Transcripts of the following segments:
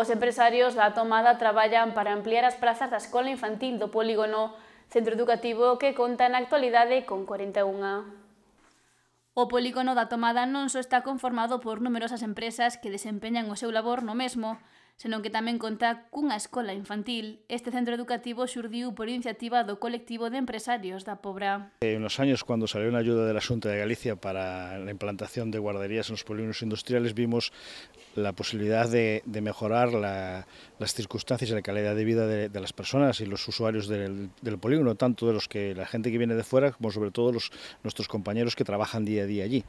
Os empresarios da tomada traballan para ampliar as plazas da Escola Infantil do Polígono, centro educativo que conta na actualidade con 41. O polígono da tomada non só está conformado por numerosas empresas que desempeñan o seu labor no mesmo, sino que tamén conta una escuela infantil. Este centro educativo surgió por iniciativa do colectivo de empresarios de Pobra. Eh, en los años, cuando salió una ayuda del Asunto de Galicia para la implantación de guarderías en los polígonos industriales, vimos la posibilidad de, mejorar las circunstancias y la calidad de vida de, las personas y los usuarios del, polígono, tanto de los que la gente que viene de fuera como sobre todo los, nuestros compañeros que trabajan día a día allí.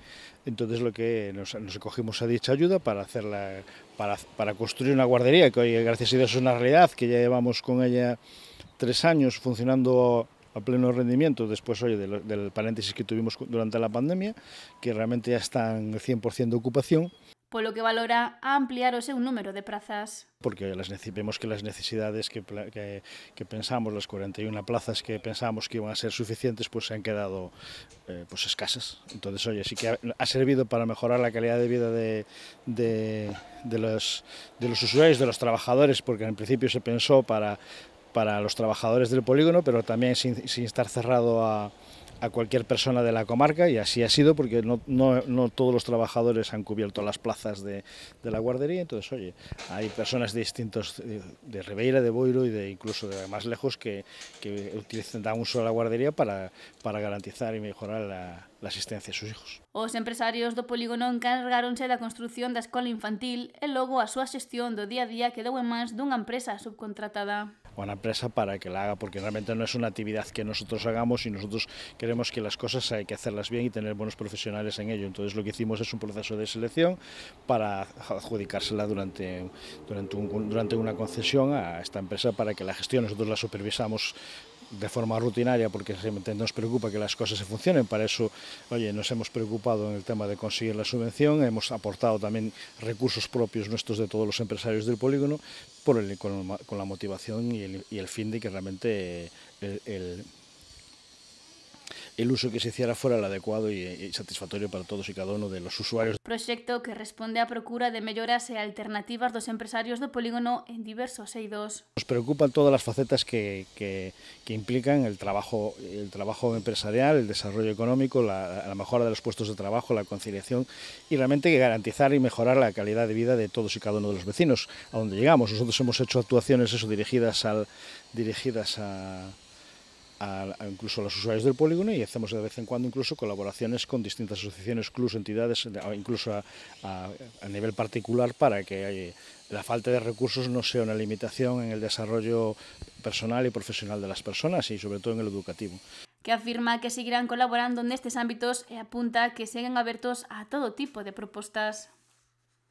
Entonces lo que nos, nos a dicha ayuda para hacerla, para, para construir una guardería que hoy, gracias a Dios, es una realidad, que ya llevamos con ella tres años funcionando a pleno rendimiento después del, paréntesis que tuvimos durante la pandemia, que realmente ya está están 100% de ocupación por lo que valora ampliar un número de plazas. Porque vemos que las necesidades que, pensamos, las 41 plazas que pensamos que iban a ser suficientes, pues se han quedado eh, pues escasas. Entonces, oye, sí que ha, servido para mejorar la calidad de vida de, los, usuarios, de los trabajadores, porque en principio se pensó para, para los trabajadores del polígono, pero también sin estar cerrado a, a cualquier persona de la comarca y así ha sido porque no, no, no todos los trabajadores han cubierto las plazas de, de, la guardería, entonces oye, hay personas de distintos, de, de Ribeira, de Boiro y de incluso de más lejos que, que utilizan un solo la guardería para, para garantizar y mejorar la, la asistencia a sus hijos. Os empresarios do polígono encargaronse da construción da escola infantil e logo a súa xestión do día a día quedou en mans dunha empresa subcontratada. a una empresa para que la haga, porque realmente no es una actividad que nosotros hagamos y nosotros queremos que las cosas hay que hacerlas bien y tener buenos profesionales en ello. Entonces lo que hicimos es un proceso de selección para adjudicársela durante, durante, durante una concesión a esta empresa para que la gestión nosotros la supervisamos de forma rutinaria porque nos preocupa que las cosas se funcionen. Para eso, oye, nos hemos preocupado en el tema de conseguir la subvención, hemos aportado también recursos propios nuestros de todos los empresarios del polígono con, la motivación y el, fin de que realmente eh, el el uso que se hiciera fuera el adecuado y, satisfactorio para todos y cada uno de los usuarios. Proyecto que responde a procura de mejoras e alternativas los empresarios de polígono en diversos eidos. Nos preocupan todas las facetas que, que, implican el trabajo, el trabajo empresarial, el desarrollo económico, la, la mejora de los puestos de trabajo, la conciliación y realmente garantizar y mejorar la calidad de vida de todos y cada uno de los vecinos a donde llegamos. Nosotros hemos hecho actuaciones eso dirigidas al dirigidas a a, a incluso a los usuarios del polígono y hacemos de vez en cuando incluso colaboraciones con distintas asociaciones, clubs, entidades, incluso a, a, a nivel particular para que eh, la falta de recursos no sea una limitación en el desarrollo personal y profesional de las personas y sobre todo en el educativo que afirma que seguirán colaborando en estos ámbitos e apunta que siguen abertos a todo tipo de propostas.